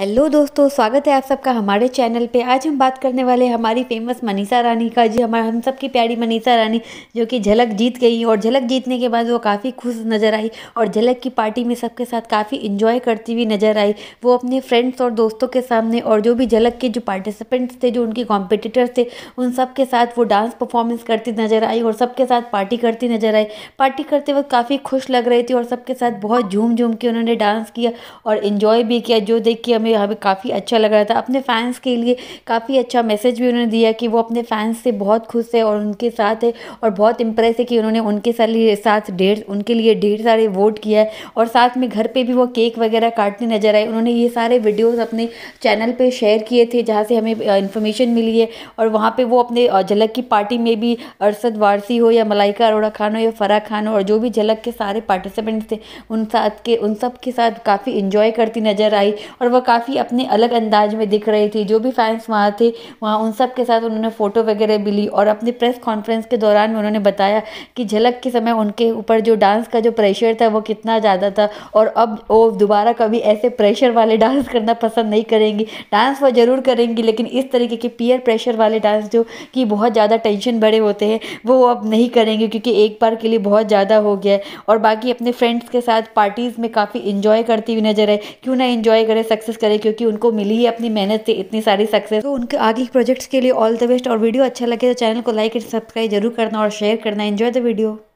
hello दोस्तों स्वागत है आप सबका हमारे चैनल पे आज हम बात करने वाले हमारी फेमस मनीषा रानी का जी हमारे हम सब की प्यारी मनीषा रानी जो कि झलक जीत गई और झलक जीतने के बाद वो काफ़ी खुश नज़र आई और झलक की पार्टी में सबके साथ काफ़ी इन्जॉय करती हुई नज़र आई वो अपने फ्रेंड्स और दोस्तों के सामने और जो भी झलक के जो पार्टिसिपेंट्स थे जो उनके कॉम्पिटिटर्स थे उन सब के साथ वो डांस परफॉर्मेंस करती नज़र आई और सबके साथ पार्टी करती नज़र आई पार्टी करते वक्त काफ़ी खुश लग रही थी और सबके साथ बहुत झूम झूम के उन्होंने डांस किया और इन्जॉय भी किया जो देख के हमें यहाँ पर काफ़ी अच्छा लग रहा था अपने फैंस के लिए काफ़ी अच्छा मैसेज भी उन्होंने दिया कि वो अपने फैंस से बहुत खुश है और उनके साथ है और बहुत इंप्रेस है कि उन्होंने उनके साथ ढेर उनके लिए ढेर सारे वोट किया है और साथ में घर पर भी वो केक वगैरह काटते नजर आए उन्होंने ये सारे वीडियोज़ अपने चैनल पर शेयर किए थे जहाँ से हमें इन्फॉर्मेशन मिली है और वहाँ पर वो अपने झलक की पार्टी में भी अरसद वारसी हो या मलाइका अरोड़ा खान हो या फराह खान हो और जो भी झलक के सारे पार्टिसिपेंट्स थे उन साथ के उन सब के साथ काफ़ी इन्जॉय करती नज़र आई और वह काफ़ी काफ़ी अपने अलग अंदाज में दिख रही थी जो भी फैंस वहाँ थे वहाँ उन सब के साथ उन्होंने फ़ोटो वगैरह भी ली और अपनी प्रेस कॉन्फ्रेंस के दौरान उन्होंने बताया कि झलक के समय उनके ऊपर जो डांस का जो प्रेशर था वो कितना ज़्यादा था और अब वो दोबारा कभी ऐसे प्रेशर वाले डांस करना पसंद नहीं करेंगी डांस वो ज़रूर करेंगी लेकिन इस तरीके के पीयर प्रेशर वाले डांस जो कि बहुत ज़्यादा टेंशन बड़े होते हैं वो अब नहीं करेंगे क्योंकि एक बार के लिए बहुत ज़्यादा हो गया है और बाकी अपने फ्रेंड्स के साथ पार्टीज़ में काफ़ी इन्जॉय करती हुई नजर आए क्यों ना इन्जॉय करें सक्सेस करें क्योंकि उनको मिली है अपनी मेहनत से इतनी सारी सक्सेस तो उनके आगे प्रोजेक्ट्स के लिए ऑल द बेस्ट और वीडियो अच्छा लगे तो चैनल को लाइक एंड सब्सक्राइब जरूर करना और शेयर करना एंजॉय द वीडियो